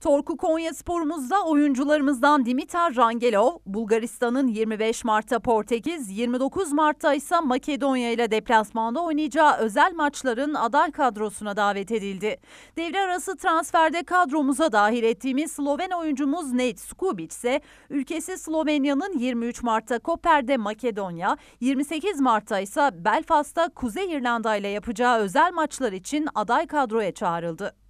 Torku Konya sporumuzda oyuncularımızdan Dimitar Rangelov, Bulgaristan'ın 25 Mart'ta Portekiz, 29 Mart'ta ise Makedonya ile deplasmanda oynayacağı özel maçların aday kadrosuna davet edildi. Devre arası transferde kadromuza dahil ettiğimiz Sloven oyuncumuz Nate Skubic ise ülkesi Slovenya'nın 23 Mart'ta Koper'de Makedonya, 28 Mart'ta ise Belfast'ta Kuzey İrlanda ile yapacağı özel maçlar için aday kadroya çağrıldı.